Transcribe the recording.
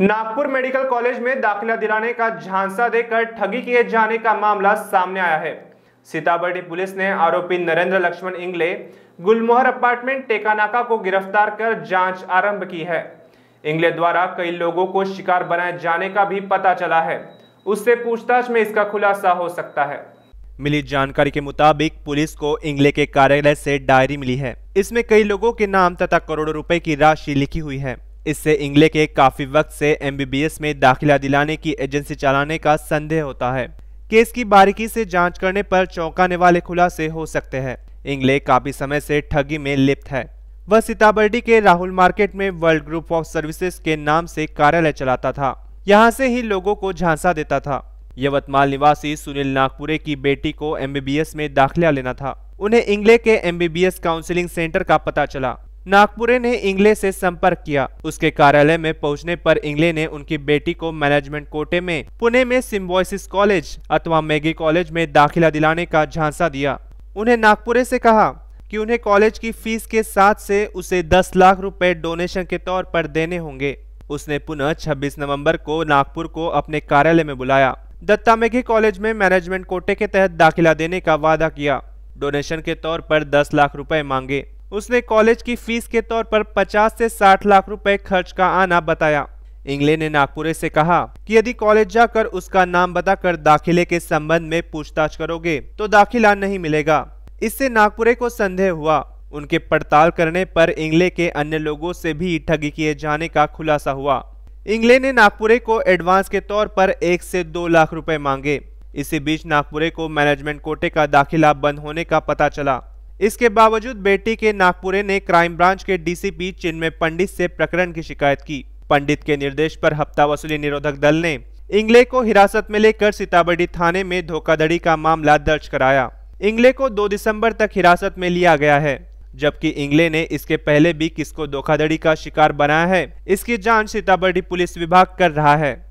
Nagpur medical college में दाखिला दिलाने का झांसा देकर ठगी किए जाने का मामला सामने आया है सीताबर्डी पुलिस ने आरोपी नरेंद्र लक्ष्मण इंगले गुलमोहर अपार्टमेंट टेकानाका को गिरफ्तार कर जांच आरंभ की है इंगले द्वारा कई लोगों को शिकार बनाए जाने का भी पता चला है उससे पूछताछ में इसका खुलासा हो सकता है मिली जानकारी के मुताबिक पुलिस को इंगले के कार्यालय से डायरी मिली है इसमें कई लोगों के नाम तथा करोड़ों रुपए की राशि लिखी हुई है इससे इंग्ले के काफ़ी वक्त से एमबीबीएस में दाखिला दिलाने की एजेंसी चलाने का संदेह होता है केस की बारीकी से जांच करने पर चौंकाने वाले खुलासे हो सकते हैं इंग्ले काफ़ी समय से ठगी में लिप्त है वह सीताबर्डी के राहुल मार्केट में वर्ल्ड ग्रुप ऑफ सर्विसेज के नाम से कार्यालय चलाता था यहाँ से ही लोगों को झांसा देता था यवतमाल निवासी सुनील नागपुरे की बेटी को एमबीबीएस में दाखिला लेना था उन्हें इंग्ले के एमबीबीएस काउंसिलिंग सेंटर का पता चला नागपुरे ने इंगले से संपर्क किया उसके कार्यालय में पहुंचने पर इंगले ने उनकी बेटी को मैनेजमेंट कोटे में पुणे में सिम्बोसिस कॉलेज अथवा मैगी कॉलेज में दाखिला दिलाने का झांसा दिया उन्हें नागपुरे से कहा कि उन्हें कॉलेज की फीस के साथ से उसे 10 लाख रुपए डोनेशन के तौर पर देने होंगे उसने पुनः 26 नवंबर को नागपुर को अपने कार्यालय में बुलाया दत्ता मेघी कॉलेज में मैनेजमेंट कोटे के तहत दाखिला देने का वादा किया डोनेशन के तौर पर 10 लाख रुपए मांगे उसने कॉलेज की फीस के तौर पर 50 से 60 लाख रुपए खर्च का आना बताया इंगले ने नागपुरे से कहा कि यदि कॉलेज जाकर उसका नाम बताकर दाखिले के संबंध में पूछताछ करोगे तो दाखिला नहीं मिलेगा इससे नागपुरे को संदेह हुआ उनके पड़ताल करने पर इंगले के अन्य लोगों से भी ठगी किए जाने का खुलासा हुआ इंगले ने नागपुरे को एडवांस के तौर पर एक से दो लाख रुपए मांगे इसी बीच नागपुरे को मैनेजमेंट कोटे का दाखिला बंद होने का पता चला इसके बावजूद बेटी के नागपुरे ने क्राइम ब्रांच के डीसीपी चिन्मय पंडित से प्रकरण की शिकायत की पंडित के निर्देश पर हफ्ता वसूली निरोधक दल ने इंगले को हिरासत में लेकर सीताबड़ी थाने में धोखाधड़ी का मामला दर्ज कराया इंगले को 2 दिसंबर तक हिरासत में लिया गया है जबकि इंगले ने इसके पहले भी किसको धोखाधड़ी का शिकार बनाया है इसकी जाँच सीताबड़ी पुलिस विभाग कर रहा है